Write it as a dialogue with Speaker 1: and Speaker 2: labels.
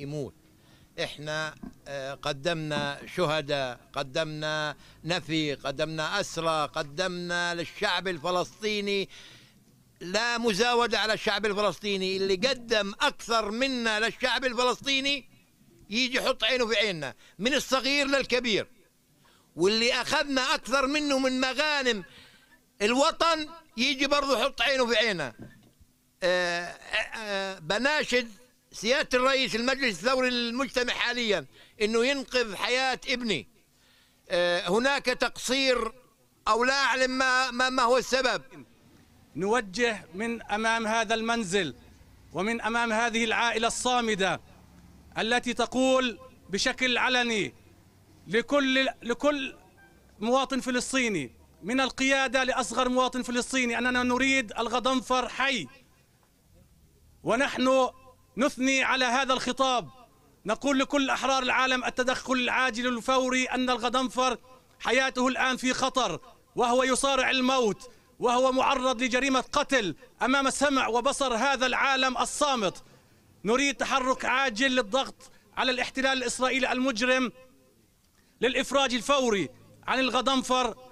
Speaker 1: يموت احنا آه، قدمنا شهداء قدمنا نفي قدمنا اسرى قدمنا للشعب الفلسطيني لا مزاوده على الشعب الفلسطيني اللي قدم اكثر منا للشعب الفلسطيني يجي يحط عينه في عيننا من الصغير للكبير واللي اخذنا اكثر منه من مغانم الوطن يجي برضه يحط عينه في عينه آه، آه، بناشد سياده الرئيس المجلس الثوري للمجتمع حاليا انه ينقذ حياه ابني آه، هناك تقصير او لا اعلم ما ما هو السبب نوجه
Speaker 2: من امام هذا المنزل ومن امام هذه العائله الصامده التي تقول بشكل علني لكل لكل مواطن فلسطيني من القياده لاصغر مواطن فلسطيني اننا نريد الغضنفر حي ونحن نثني على هذا الخطاب نقول لكل أحرار العالم التدخل العاجل الفوري أن الغضنفر حياته الآن في خطر وهو يصارع الموت وهو معرض لجريمة قتل أمام سمع وبصر هذا العالم الصامت نريد تحرك عاجل للضغط على الاحتلال الإسرائيلي المجرم للإفراج الفوري عن الغضنفر